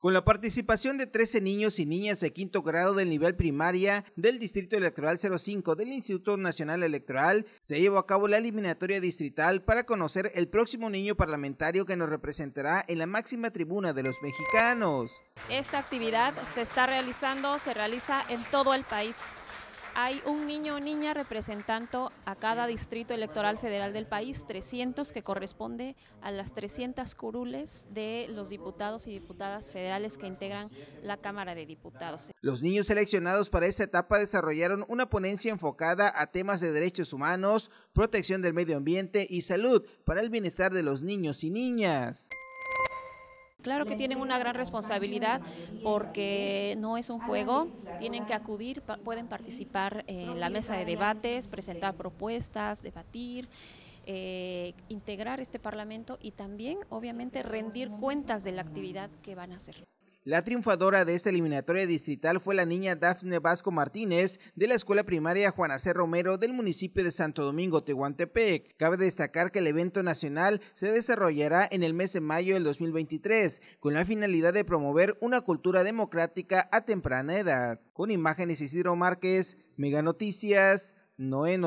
Con la participación de 13 niños y niñas de quinto grado del nivel primaria del Distrito Electoral 05 del Instituto Nacional Electoral, se llevó a cabo la eliminatoria distrital para conocer el próximo niño parlamentario que nos representará en la máxima tribuna de los mexicanos. Esta actividad se está realizando, se realiza en todo el país hay un niño o niña representando a cada distrito electoral federal del país, 300 que corresponde a las 300 curules de los diputados y diputadas federales que integran la Cámara de Diputados. Los niños seleccionados para esta etapa desarrollaron una ponencia enfocada a temas de derechos humanos, protección del medio ambiente y salud para el bienestar de los niños y niñas. Claro que tienen una gran responsabilidad porque no es un juego, tienen que acudir, pueden participar en la mesa de debates, presentar propuestas, debatir. Eh, integrar este Parlamento y también, obviamente, rendir cuentas de la actividad que van a hacer. La triunfadora de esta eliminatoria distrital fue la niña Dafne Vasco Martínez de la escuela primaria Juana C. Romero del municipio de Santo Domingo, Tehuantepec. Cabe destacar que el evento nacional se desarrollará en el mes de mayo del 2023 con la finalidad de promover una cultura democrática a temprana edad. Con imágenes Isidro Márquez, Mega Noticias, Noé